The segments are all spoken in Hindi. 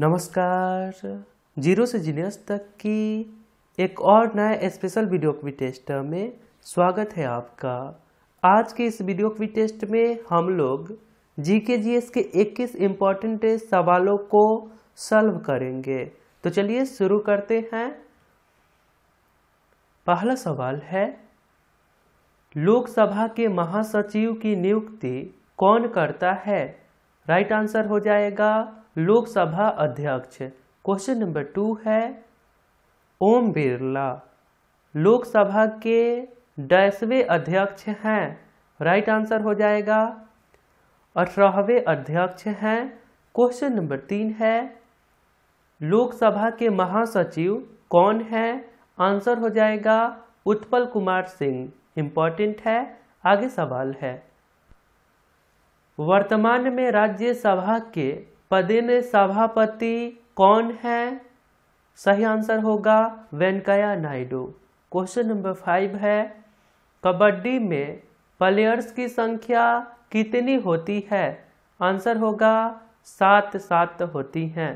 नमस्कार जीरो से जीनियस तक की एक और नए स्पेशल वीडियो क्विज टेस्ट में स्वागत है आपका आज के इस वीडियो क्विज टेस्ट में हम लोग जी के जी एस के इक्कीस इम्पॉर्टेंट सवालों को सॉल्व करेंगे तो चलिए शुरू करते हैं पहला सवाल है लोकसभा के महासचिव की नियुक्ति कौन करता है राइट आंसर हो जाएगा लोकसभा अध्यक्ष क्वेश्चन नंबर टू है ओम बिरला लोकसभा के दसवें अध्यक्ष हैं राइट आंसर हो जाएगा अठारहवें अध्यक्ष हैं क्वेश्चन नंबर तीन है लोकसभा के महासचिव कौन है आंसर हो जाएगा उत्पल कुमार सिंह इम्पॉर्टेंट है आगे सवाल है वर्तमान में राज्यसभा के में सभापति कौन है सही आंसर होगा Venkaiah Naidu question number five है कबड्डी में प्लेयर्स की संख्या कितनी होती है आंसर होगा सात सात होती हैं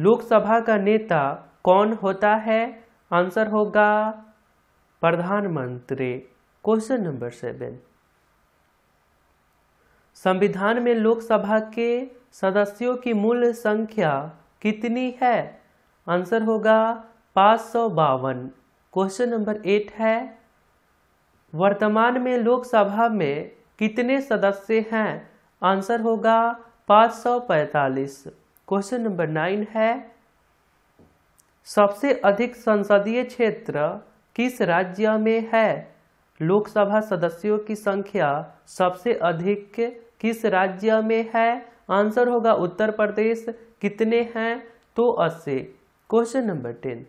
लोकसभा का नेता कौन होता है आंसर होगा प्रधानमंत्री क्वेश्चन नंबर सेवन संविधान में लोकसभा के सदस्यों की मूल संख्या कितनी है आंसर होगा पाँच सौ बावन क्वेश्चन नंबर एट है वर्तमान में लोकसभा में कितने सदस्य हैं आंसर होगा 545 क्वेश्चन नंबर नाइन है सबसे अधिक संसदीय क्षेत्र किस राज्य में है लोकसभा सदस्यों की संख्या सबसे अधिक किस राज्य में है आंसर होगा उत्तर प्रदेश कितने हैं तो अस्सी question number ten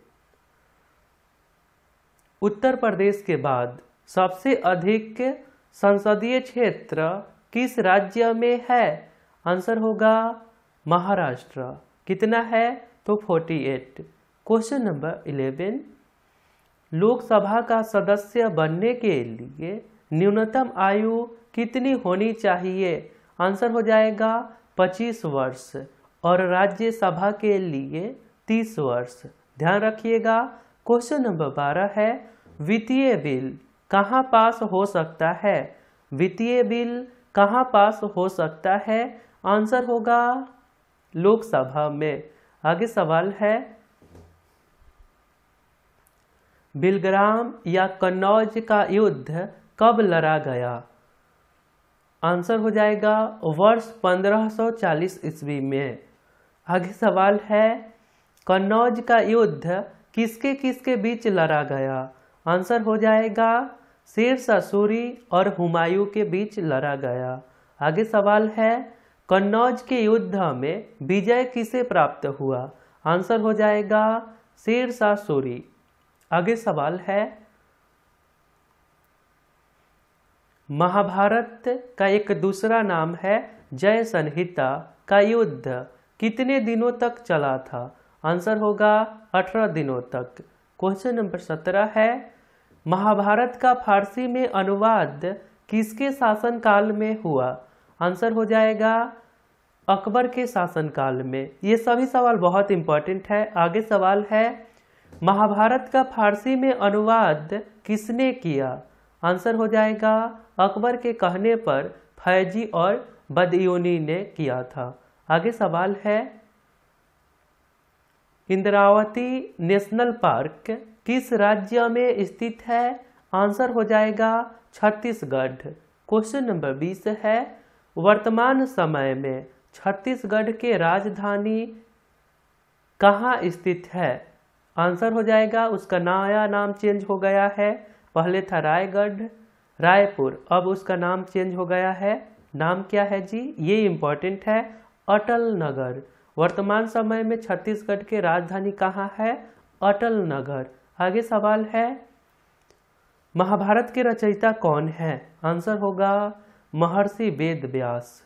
Uttar Pradesh के बाद सबसे अधिक संसदीय क्षेत्र किस राज्य में है आंसर होगा महाराष्ट्र कितना है तो 48 क्वेश्चन नंबर 11 लोकसभा का सदस्य बनने के लिए न्यूनतम आयु कितनी होनी चाहिए आंसर हो जाएगा 25 वर्ष और राज्यसभा के लिए 30 वर्ष ध्यान रखिएगा क्वेश्चन नंबर बारह है वित्तीय बिल कहाँ पास हो सकता है वित्तीय बिल कहाँ पास हो सकता है आंसर होगा लोकसभा में आगे सवाल है बिलग्राम या कन्नौज का युद्ध कब लड़ा गया आंसर हो जाएगा वर्ष 1540 ईस्वी में आगे सवाल है कन्नौज का युद्ध किसके किसके बीच लड़ा गया आंसर हो जाएगा शेर ससूरी और हुमायूं के बीच लड़ा गया आगे सवाल है कन्नौज के युद्ध में विजय किसे प्राप्त हुआ आंसर हो जाएगा शेर शाह सूरी आगे सवाल है महाभारत का एक दूसरा नाम है जय संहिता का युद्ध कितने दिनों तक चला था आंसर होगा अठारह दिनों तक क्वेश्चन नंबर सत्रह है महाभारत का फारसी में अनुवाद किसके शासनकाल में हुआ आंसर हो जाएगा अकबर के शासनकाल में ये सभी सवाल बहुत इंपॉर्टेंट है आगे सवाल है महाभारत का फारसी में अनुवाद किसने किया आंसर हो जाएगा अकबर के कहने पर फैजी और बदयोनी ने किया था आगे सवाल है इंद्रावती नेशनल पार्क किस राज्य में स्थित है आंसर हो जाएगा छत्तीसगढ़ क्वेश्चन नंबर बीस है वर्तमान समय में छत्तीसगढ़ के राजधानी कहाँ स्थित है आंसर हो जाएगा उसका नया नाम चेंज हो गया है पहले था रायगढ़ रायपुर अब उसका नाम चेंज हो गया है नाम क्या है जी ये इम्पोर्टेंट है अटल नगर वर्तमान समय में छत्तीसगढ़ के राजधानी कहाँ है अटल नगर आगे सवाल है महाभारत के रचयिता कौन है आंसर होगा महर्षि वेद व्यास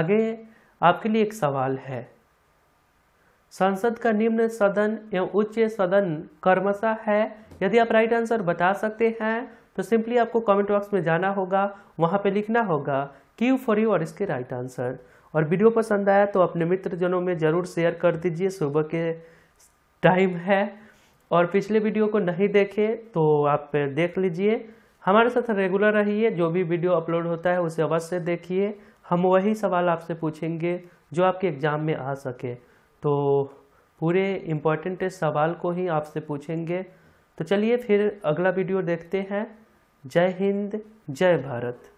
आगे आपके लिए एक सवाल है संसद का निम्न सदन एवं उच्च सदन कर्मशा है यदि आप राइट आंसर बता सकते हैं तो सिंपली आपको कमेंट बॉक्स में जाना होगा वहाँ पे लिखना होगा क्यू फॉर यू और इसके राइट आंसर और वीडियो पसंद आया तो अपने मित्रजनों में ज़रूर शेयर कर दीजिए सुबह के टाइम है और पिछले वीडियो को नहीं देखे तो आप देख लीजिए हमारे साथ रेगुलर रहिए जो भी वीडियो अपलोड होता है उसे अवश्य देखिए हम वही सवाल आपसे पूछेंगे जो आपके एग्ज़ाम में आ सके तो पूरे इम्पोर्टेंट सवाल को ही आपसे पूछेंगे तो चलिए फिर अगला वीडियो देखते हैं जय हिंद जय भारत